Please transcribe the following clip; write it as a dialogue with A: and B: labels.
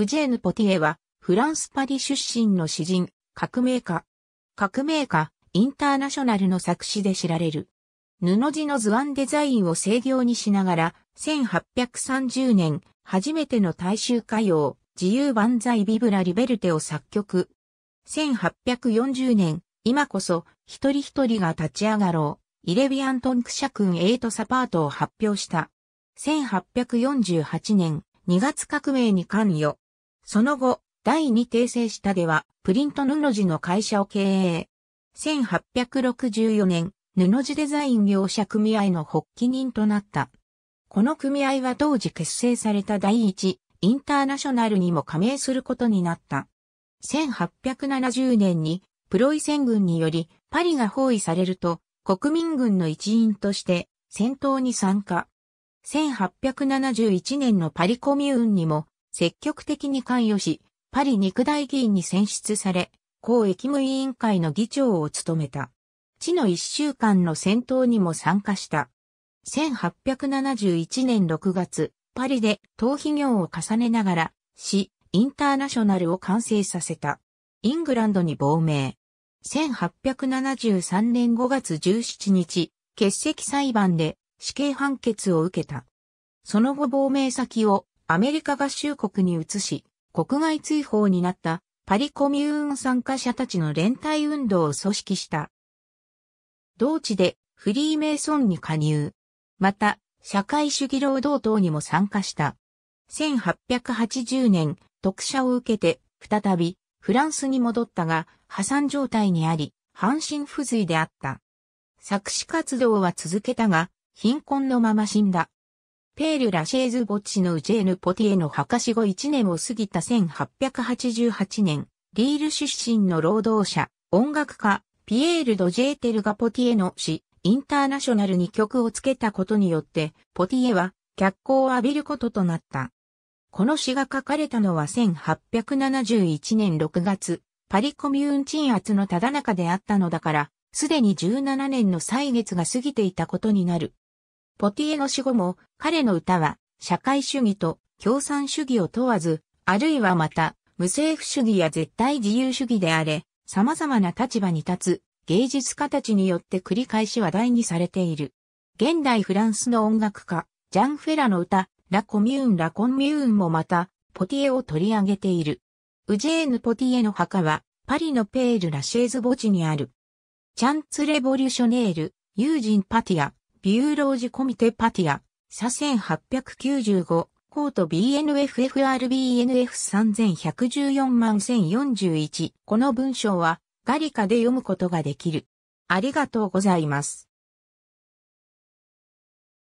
A: ウジェーヌ・ポティエは、フランス・パリ出身の詩人、革命家。革命家、インターナショナルの作詞で知られる。布地の図案デザインを制御にしながら、1830年、初めての大衆歌謡、自由万歳ビブラリベルテを作曲。1840年、今こそ、一人一人が立ち上がろう。イレビアントンクシャ君エイトサパートを発表した。1848年、2月革命に関与。その後、第2訂正したでは、プリント布地の会社を経営。1864年、布地デザイン業者組合の発起人となった。この組合は当時結成された第一、インターナショナルにも加盟することになった。1870年に、プロイセン軍により、パリが包囲されると、国民軍の一員として、戦闘に参加。1871年のパリコミューンにも積極的に関与し、パリ肉大議員に選出され、公益務委員会の議長を務めた。地の一週間の戦闘にも参加した。1871年6月、パリで逃避業を重ねながら、市、インターナショナルを完成させた。イングランドに亡命。1873年5月17日、欠席裁判で死刑判決を受けた。その後亡命先をアメリカ合衆国に移し、国外追放になったパリコミューン参加者たちの連帯運動を組織した。同地でフリーメイソンに加入。また、社会主義労働党にも参加した。1880年、特赦を受けて、再び、フランスに戻ったが、破産状態にあり、半身不随であった。作詞活動は続けたが、貧困のまま死んだ。ペール・ラシェーズボッチのウジェーヌ・ポティエの博士後1年を過ぎた1888年、リール出身の労働者、音楽家、ピエール・ド・ジェーテルがポティエの詩、インターナショナルに曲をつけたことによって、ポティエは脚光を浴びることとなった。この詩が書かれたのは1871年6月、パリコミューン鎮圧のただ中であったのだから、すでに17年の歳月が過ぎていたことになる。ポティエの死後も、彼の歌は、社会主義と共産主義を問わず、あるいはまた、無政府主義や絶対自由主義であれ、様々な立場に立つ、芸術家たちによって繰り返し話題にされている。現代フランスの音楽家、ジャン・フェラの歌、ラ・コミューン・ラ・コンミューンもまた、ポティエを取り上げている。ウジェーヌ・ポティエの墓は、パリのペール・ラ・シェーズ墓地にある。チャンツ・レボリュショネール、友人・パティア、ビューロージコミテパティア、サ1895、コート BNFFRBNF3114 万1041。この文章はガリカで読むことができる。ありがとうございます。